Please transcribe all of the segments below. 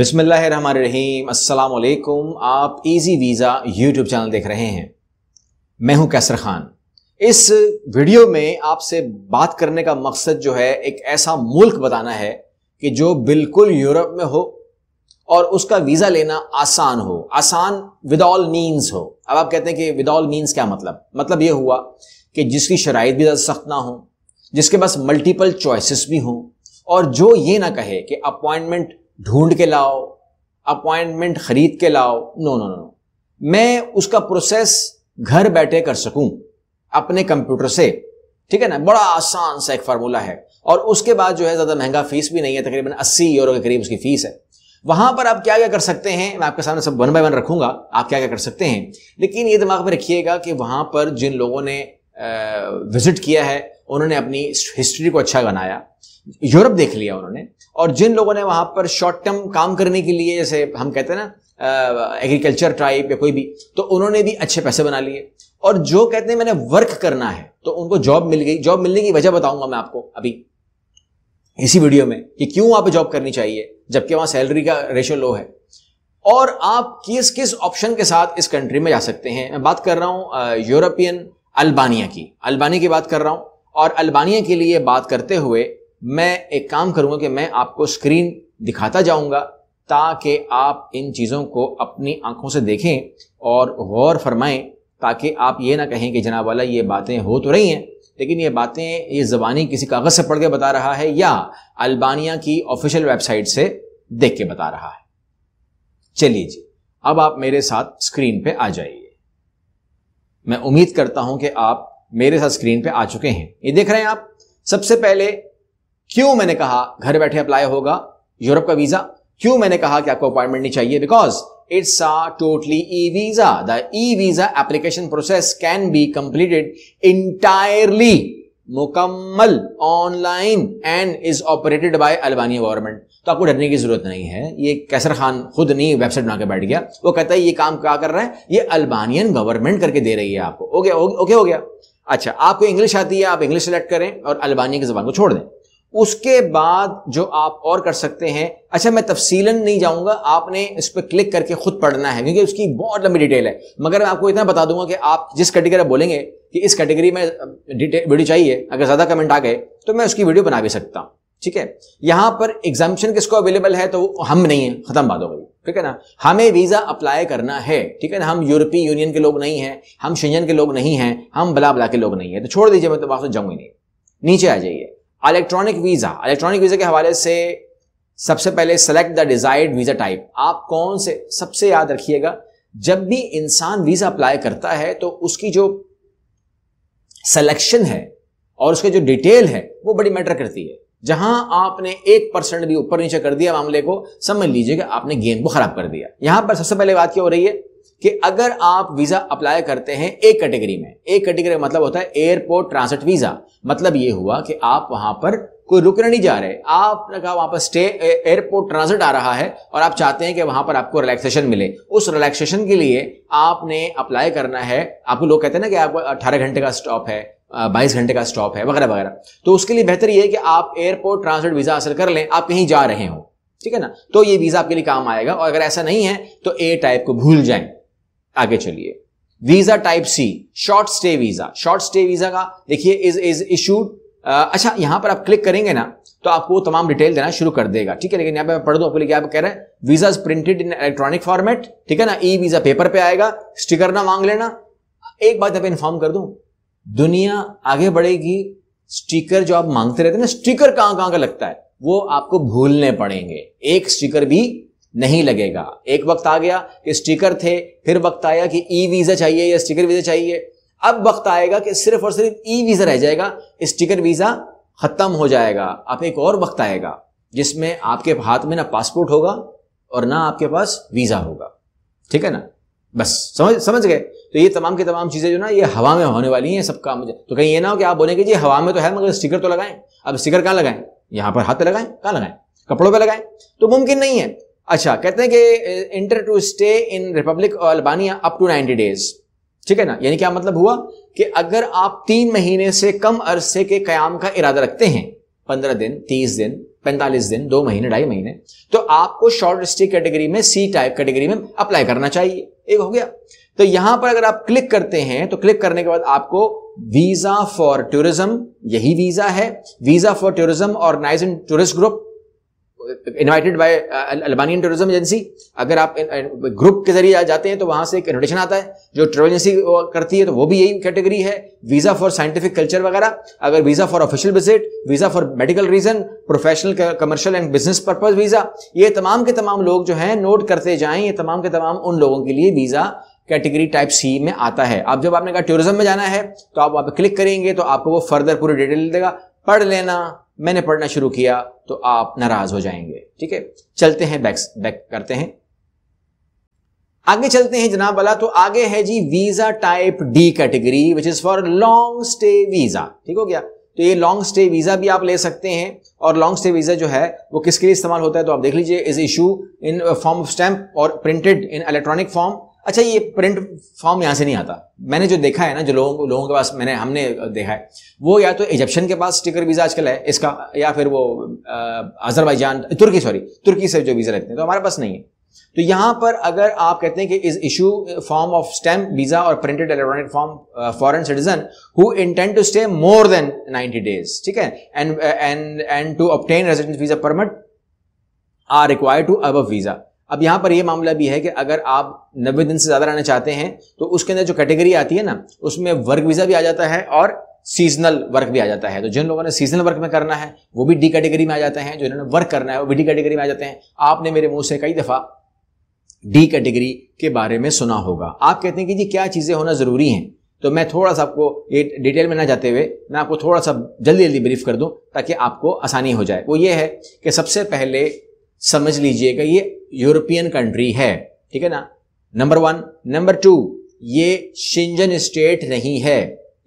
अस्सलाम वालेकुम आप इजी वीज़ा यूट्यूब चैनल देख रहे हैं मैं हूं कैसर खान इस वीडियो में आपसे बात करने का मकसद जो है एक ऐसा मुल्क बताना है कि जो बिल्कुल यूरोप में हो और उसका वीज़ा लेना आसान हो आसान विद ऑल मीन्स हो अब आप कहते हैं कि विद ऑल मीन्स क्या मतलब मतलब यह हुआ कि जिसकी शराइ भी ज़्यादा सख्त ना हो जिसके पास मल्टीपल चॉइसेस भी हों और जो ये ना कहे कि अपॉइंटमेंट ढूंढ के लाओ अपॉइंटमेंट खरीद के लाओ नो नो नो मैं उसका प्रोसेस घर बैठे कर सकूं अपने कंप्यूटर से ठीक है ना बड़ा आसान सा एक फार्मूला है और उसके बाद जो है ज्यादा महंगा फीस भी नहीं है तकरीबन अस्सी यूरो के करीब उसकी फीस है वहां पर आप क्या क्या कर सकते हैं मैं आपके सामने सब वन बाय वन रखूंगा आप क्या क्या कर सकते हैं लेकिन ये दिमाग में रखिएगा कि वहां पर जिन लोगों ने विजिट किया है उन्होंने अपनी हिस्ट्री को अच्छा बनाया यूरोप देख लिया उन्होंने और जिन लोगों ने वहां पर शॉर्ट टर्म काम करने के लिए जैसे हम कहते हैं ना एग्रीकल्चर ट्राइब या कोई भी तो उन्होंने भी अच्छे पैसे बना लिए और जो कहते हैं मैंने वर्क करना है तो उनको जॉब मिल गई जॉब मिलने की वजह बताऊंगा मैं आपको अभी इसी वीडियो में कि क्यों वहां पर जॉब करनी चाहिए जबकि वहां सैलरी का रेशो लो है और आप किस किस ऑप्शन के साथ इस कंट्री में जा सकते हैं मैं बात कर रहा हूं यूरोपियन अल्बानिया की अल्बानिया की बात कर रहा हूं और अल्बानिया के लिए बात करते हुए मैं एक काम करूंगा कि मैं आपको स्क्रीन दिखाता जाऊंगा ताकि आप इन चीज़ों को अपनी आंखों से देखें और गौर फरमाएं ताकि आप ये ना कहें कि जनाब वाला ये बातें हो तो रही हैं लेकिन ये बातें ये ज़बानी किसी कागज़ से पढ़ के बता रहा है या अल्बानिया की ऑफिशियल वेबसाइट से देख के बता रहा है चलिए जी अब आप मेरे साथ स्क्रीन पे आ जाइए मैं उम्मीद करता हूं कि आप मेरे साथ स्क्रीन पे आ चुके हैं ये देख रहे हैं आप सबसे पहले क्यों मैंने कहा घर बैठे अप्लाई होगा यूरोप का वीजा क्यों मैंने कहा कि आपको अपॉइंटमेंट नहीं चाहिए because it's a totally e visa the e visa application process can be completed entirely मुकम्मल online and is operated by Albania government तो आपको डरने की जरूरत नहीं है ये कैसर खान खुद नहीं वेबसाइट बनाकर बैठ गया वो कहता है ये काम क्या कर रहा है ये अल्बानियन गवर्नमेंट करके दे रही है आपको ओके ओके हो गया अच्छा आपको इंग्लिश आती है आप इंग्लिश सेलेक्ट करें और अल्बानिया की जबान को छोड़ दें उसके बाद जो आप और कर सकते हैं अच्छा मैं तफसीलन नहीं जाऊंगा आपने इस पर क्लिक करके खुद पढ़ना है क्योंकि उसकी बहुत लंबी डिटेल है मगर मैं आपको इतना बता दूंगा कि आप जिस कैटेगरी बोलेंगे कि इस कैटेगरी में वीडियो चाहिए अगर ज़्यादा कमेंट आ गए तो मैं उसकी वीडियो बना भी सकता हूँ ठीक है यहां पर एग्जामेशन किसको अवेलेबल है तो हम नहीं है खत्म बात हो गई ठीक है ना हमें वीजा अप्लाई करना है ठीक है ना हम यूरोपीय यूनियन के लोग नहीं हैं हम शिंजन के लोग नहीं हैं हम बला बला के लोग नहीं है तो छोड़ दीजिए मैं तो से जाऊंगी नहीं नीचे आ जाइए इलेक्ट्रॉनिक वीज़ा इलेक्ट्रॉनिक वीज़ा के हवाले से सबसे पहले select the desired visa type आप कौन से सबसे याद रखिएगा जब भी इंसान वीज़ा अप्लाई करता है तो उसकी जो सिलेक्शन है और उसके जो डिटेल है वो बड़ी मैटर करती है जहां आपने एक परसेंट भी ऊपर नीचे कर दिया मामले को समझ लीजिए कि आपने गेंद को खराब कर दिया यहां पर सबसे पहले बात क्या हो रही है कि अगर आप वीजा अप्लाई करते हैं एक कैटेगरी में एक कैटेगरी मतलब होता है एयरपोर्ट ट्रांसिट वीजा मतलब ये हुआ कि आप वहां पर कोई रुकने नहीं जा रहे आपका वहां पर स्टे एयरपोर्ट ट्रांसिट आ रहा है और आप चाहते हैं कि वहां पर आपको रिलैक्सेशन मिले उस रिलैक्सेशन के लिए आपने अप्लाई करना है आपको लोग कहते हैं ना कि आपको अट्ठारह घंटे का स्टॉप है बाईस घंटे का स्टॉप है वगैरह वगैरह तो उसके लिए बेहतर ये है कि आप एयरपोर्ट ट्रांसिट वीजा हासिल कर लें आप कहीं जा रहे हो ठीक है ना तो ये वीजा आपके लिए काम आएगा और अगर ऐसा नहीं है तो ए टाइप को भूल जाएं आगे चलिए visa type C short stay visa short stay visa का देखिए इज इज इशूड अच्छा यहां पर आप क्लिक करेंगे ना तो आपको तमाम डिटेल देना शुरू कर देगा ठीक है लेकिन यहां पे मैं पढ़ दू आपको लिखा आप कह रहे हैं visa printed in electronic format ठीक है ना ई वीजा पेपर पे आएगा स्टिकर ना मांग लेना एक बात आप इन्फॉर्म कर दू दुनिया आगे बढ़ेगी स्टिकर जो आप मांगते रहते हैं ना स्टिकर कहां कहां का लगता है वो आपको भूलने पड़ेंगे एक स्टिकर भी नहीं लगेगा एक वक्त आ गया कि स्टिकर थे फिर वक्त आया कि ई वीज़ा चाहिए या स्टिकर वीज़ा चाहिए अब वक्त आएगा कि सिर्फ और सिर्फ ई वीज़ा रह जाएगा स्टिकर वीज़ा ख़त्म हो जाएगा अब एक और वक्त आएगा जिसमें आपके हाथ में ना पासपोर्ट होगा और ना आपके पास वीज़ा होगा ठीक है ना बस समझ समझ गए तो ये तमाम की तमाम चीज़ें जो ना ये हवा में होने वाली हैं सबका मुझे तो कहीं ये ना हो कि आप बोलेंगे जी हवा में तो है मगर स्टिकर तो लगाएं अब स्टिकर कहाँ लगाएं यहाँ पर हाथ लगाएं कहाँ लगाएं कपड़ों पर लगाएं तो मुमकिन नहीं है अच्छा कहते हैं कि enter to stay in Republic Albania up to ninety days ठीक है ना यानी क्या मतलब हुआ कि अगर आप तीन महीने से कम अरसे के क्याम का इरादा रखते हैं पंद्रह दिन तीस दिन पैंतालीस दिन दो महीने ढाई महीने तो आपको शॉर्ट स्टे कैटेगरी में सी टाइप कैटेगरी में अप्लाई करना चाहिए एक हो गया तो यहां पर अगर आप क्लिक करते हैं तो क्लिक करने के बाद आपको वीजा फॉर टूरिज्म यही वीजा है visa for tourism organize in tourist group invited by Albanian tourism agency अगर आप ग्रुप के जरिए जाते हैं तो वहां से एक इन्विटेशन आता है जो ट्रेवल एजेंसी करती है तो वो भी यही कैटेगरी है वीज़ा फॉर साइंटिफिक कल्चर वगैरह अगर visa for official visit visa for medical reason professional commercial and business purpose visa ये तमाम के तमाम लोग जो हैं नोट करते जाएं ये तमाम के तमाम उन लोगों के लिए वीज़ा कैटेगरी टाइप सी में आता है अब जब आपने कहा टूरिज्म में जाना है तो आप वहां पर क्लिक करेंगे तो आपको वो फर्दर पूरी डिटेल देगा पढ़ लेना मैंने पढ़ना शुरू किया तो आप नाराज हो जाएंगे ठीक है चलते हैं बैक बैक करते हैं आगे चलते हैं जनाब वाला तो आगे है जी visa type D category which is for long stay visa ठीक हो गया तो ये लॉन्ग स्टे वीजा भी आप ले सकते हैं और लॉन्ग स्टे वीजा जो है वो किसके लिए इस्तेमाल होता है तो आप देख लीजिए is issue in form of stamp और प्रिंटेड इन इलेक्ट्रॉनिक फॉर्म अच्छा ये प्रिंट फॉर्म यहाँ से नहीं आता मैंने जो देखा है ना जो लोगों लोगों के पास मैंने हमने देखा है वो या तो इजिप्शियन के पास स्टिकर वीज़ा आजकल है इसका या फिर वो अजरबैजान तुर्की सॉरी तुर्की से जो वीज़ा रहते हैं तो हमारे पास नहीं है तो यहाँ पर अगर आप कहते हैं कि इस issue form of stamp visa और printed electronic form foreign citizen who intend to stay more than ninety days ठीक है and and and to obtain residence visa permit are required to अब वीज़ा अब यहां पर यह मामला भी है कि अगर आप नब्बे दिन से ज़्यादा रहना चाहते हैं तो उसके अंदर जो कैटेगरी आती है ना उसमें वर्क वीज़ा भी आ जाता है और सीजनल वर्क भी आ जाता है तो जिन लोगों ने सीजनल वर्क में करना है वो भी डी कैटेगरी में आ जाते हैं जो इन्होंने वर्क करना है वो भी डी कैटेगरी में आ जाते हैं आपने मेरे मुंह से कई दफ़ा डी कैटेगरी के बारे में सुना होगा आप कहते हैं कि जी क्या चीज़ें होना ज़रूरी हैं तो मैं थोड़ा सा आपको ये डिटेल में ना जाते हुए मैं आपको थोड़ा सा जल्दी जल्दी ब्रीफ कर दूं ताकि आपको आसानी हो जाए वो ये है कि सबसे पहले समझ लीजिएगा ये यूरोपियन कंट्री है ठीक है ना नंबर वन नंबर टू ये शिंजन स्टेट नहीं है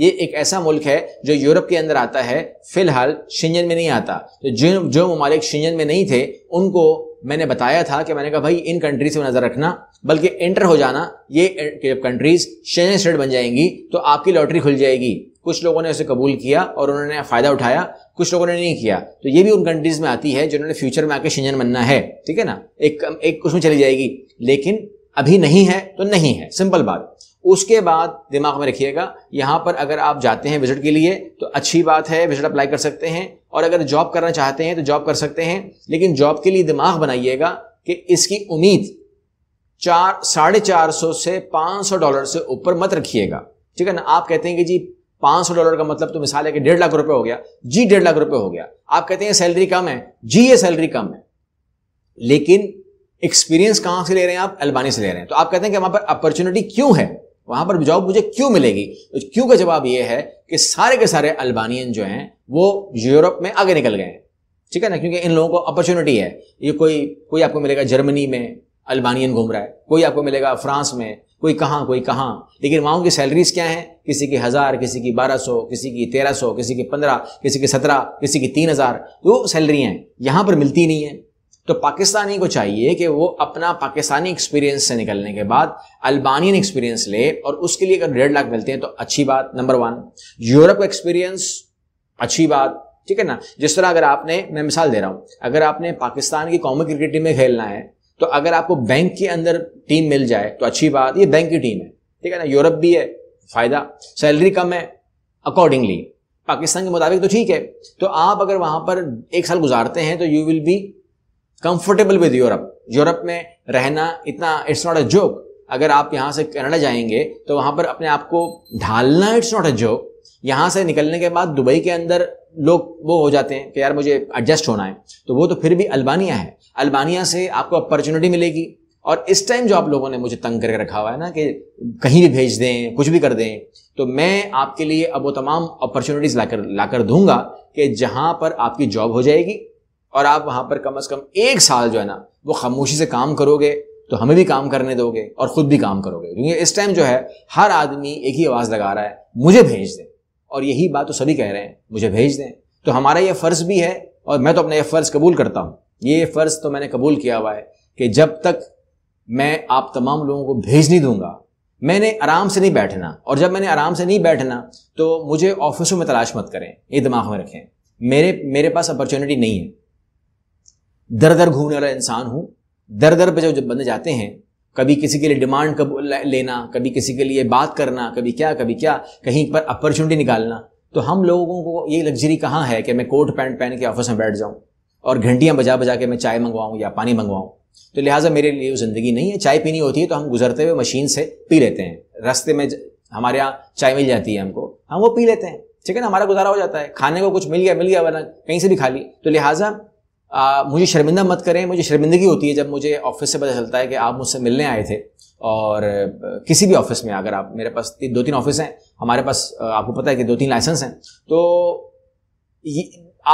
ये एक ऐसा मुल्क है जो यूरोप के अंदर आता है फिलहाल शिंजन में नहीं आता तो जो जो ममालिक शिंजन में नहीं थे उनको मैंने बताया था कि मैंने कहा भाई इन कंट्रीज में नज़र रखना बल्कि एंटर हो जाना ये जब कंट्रीज शेजन स्टेट बन जाएंगी तो आपकी लॉटरी खुल जाएगी कुछ लोगों ने उसे कबूल किया और उन्होंने फ़ायदा उठाया कुछ लोगों ने नहीं किया तो ये भी उन कंट्रीज में आती है जिन्होंने फ्यूचर में आके शिंजन बनना है ठीक है ना एक एक उसमें चली जाएगी लेकिन अभी नहीं है तो नहीं है सिंपल बात उसके बाद दिमाग में रखिएगा यहां पर अगर आप जाते हैं विजिट के लिए तो अच्छी बात है विजिट अप्लाई कर सकते हैं और अगर जॉब करना चाहते हैं तो जॉब कर सकते हैं लेकिन जॉब के लिए दिमाग बनाइएगा कि इसकी उम्मीद चार साढ़े चार सौ से पाँच सौ डॉलर से ऊपर मत रखिएगा ठीक है ना आप कहते हैं कि जी पाँच सौ डॉलर का मतलब तो मिसाल है कि डेढ़ लाख रुपए हो गया जी डेढ़ लाख रुपए हो गया आप कहते हैं सैलरी कम है जी ये सैलरी कम है लेकिन एक्सपीरियंस कहां से ले रहे हैं आप अल्बानी से ले रहे हैं तो आप कहते हैं कि वहां पर अपॉर्चुनिटी क्यों है वहां पर जॉब मुझे क्यों मिलेगी तो क्यों का जवाब यह है कि सारे के सारे अल्बानियन जो हैं वो यूरोप में आगे निकल गए हैं ठीक है ना क्योंकि इन लोगों को अपॉर्चुनिटी है ये कोई कोई आपको मिलेगा जर्मनी में अल्बानियन घूम रहा है कोई आपको मिलेगा फ्रांस में कोई कहाँ कोई कहाँ लेकिन वहाँ की सैलरीज क्या हैं किसी की हज़ार किसी की बारह सौ किसी की तेरह सौ किसी की पंद्रह किसी की सत्रह किसी की तीन हज़ार तो सैलरी हैं यहाँ पर मिलती नहीं है तो पाकिस्तानी को चाहिए कि वो अपना पाकिस्तानी एक्सपीरियंस से निकलने के बाद अल्बानियन एक्सपीरियंस ले और उसके लिए अगर डेढ़ लाख मिलते हैं तो अच्छी बात नंबर वन यूरोप का एक्सपीरियंस अच्छी बात ठीक है ना जिस तरह अगर आपने मैं मिसाल दे रहा हूं अगर आपने पाकिस्तान की कॉमन क्रिकेट टीम में खेलना है तो अगर आपको बैंक के अंदर टीम मिल जाए तो अच्छी बात ये बैंक की टीम है ठीक है ना यूरोप भी है फायदा सैलरी कम है अकॉर्डिंगली पाकिस्तान के मुताबिक तो ठीक है तो आप अगर वहां पर एक साल गुजारते हैं तो you will be comfortable with Europe Europe में रहना इतना इट्स नॉट अ जोक अगर आप यहाँ से कनाडा जाएंगे तो वहां पर अपने आप को ढालना इट्स नॉट अ जोक यहाँ से निकलने के बाद दुबई के अंदर लोग वो हो जाते हैं कि यार मुझे एडजस्ट होना है तो वो तो फिर भी अल्बानिया है अल्बानिया से आपको अपॉर्चुनिटी मिलेगी और इस टाइम जो आप लोगों ने मुझे तंग करके रखा हुआ है ना कि कहीं भी भेज दें कुछ भी कर दें तो मैं आपके लिए अब वो तमाम अपॉर्चुनिटीज़ लाकर लाकर दूंगा कि जहाँ पर आपकी जॉब हो जाएगी और आप वहां पर कम अज़ कम एक साल जो है ना वो खामोशी से काम करोगे तो हमें भी काम करने दोगे और ख़ुद भी काम करोगे क्योंकि इस टाइम जो है हर आदमी एक ही आवाज़ लगा रहा है मुझे भेज दें और यही बात तो सभी कह रहे हैं मुझे भेज दें तो हमारा ये फ़र्ज़ भी है और मैं तो अपना यह फ़र्ज़ कबूल करता हूँ ये फ़र्ज़ तो मैंने कबूल किया हुआ है कि जब तक मैं आप तमाम लोगों को भेज नहीं दूंगा मैंने आराम से नहीं बैठना और जब मैंने आराम से नहीं बैठना तो मुझे ऑफिसों में तलाश मत करें ये दिमाग में रखें मेरे मेरे पास अपॉर्चुनिटी नहीं है दर दर घूमने वाला इंसान हूँ दर दर पर जब जब बंदे जाते हैं कभी किसी के लिए डिमांड कब लेना कभी किसी के लिए बात करना कभी क्या कभी क्या कहीं पर अपॉर्चुनिटी निकालना तो हम लोगों को ये लग्जरी कहाँ है कि मैं कोट पैंट पहन के ऑफिस में बैठ जाऊँ और घंटियाँ बजा बजा के मैं चाय मंगवाऊँ या पानी मंगवाऊँ तो लिहाजा मेरे लिए वो ज़िंदगी नहीं है चाय पीनी होती है तो हम गुजरते हुए मशीन से पी लेते हैं रास्ते में हमारे यहाँ चाय मिल जाती है हमको हम वो पी लेते हैं ठीक है ना हमारा गुजारा हो जाता है खाने को कुछ मिल गया मिल गया वरना कहीं से भी खा ली तो लिहाजा आ, मुझे शर्मिंदा मत करें मुझे शर्मिंदगी होती है जब मुझे ऑफिस से पता चलता है कि आप मुझसे मिलने आए थे और किसी भी ऑफिस में अगर आप मेरे पास दो तीन ऑफिस हैं हमारे पास आपको पता है कि दो तीन लाइसेंस हैं तो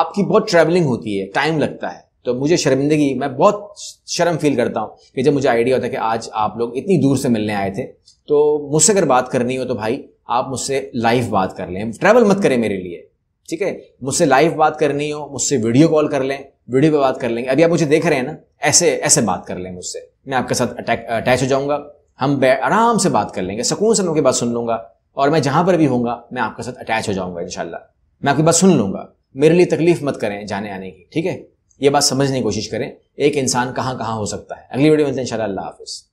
आपकी बहुत ट्रैवलिंग होती है टाइम लगता है तो मुझे शर्मिंदगी मैं बहुत शर्म फील करता हूँ कि जब मुझे आइडिया होता है कि आज आप लोग इतनी दूर से मिलने आए थे तो मुझसे अगर बात करनी हो तो भाई आप मुझसे लाइव बात कर लें ट्रैवल मत करें मेरे लिए ठीक है मुझसे लाइव बात करनी हो मुझसे वीडियो कॉल कर लें वीडियो पे बात कर लेंगे अभी आप मुझे देख रहे हैं ना ऐसे ऐसे बात कर लेंगे मुझसे मैं आपके साथ अटैच हो जाऊंगा हम आराम से बात कर लेंगे सुकून से मैं उनकी बात सुन लूंगा और मैं जहां पर भी हूँ मैं आपके साथ अटैच हो जाऊंगा इनशाला मैं आपकी बात सुन लूंगा मेरे लिए तकलीफ मत करें जाने आने की ठीक है ये बात समझने की कोशिश करें एक इंसान कहाँ कहाँ हो सकता है अगली वीडियो मिलते हैं इंशाल्लाह हाफिज़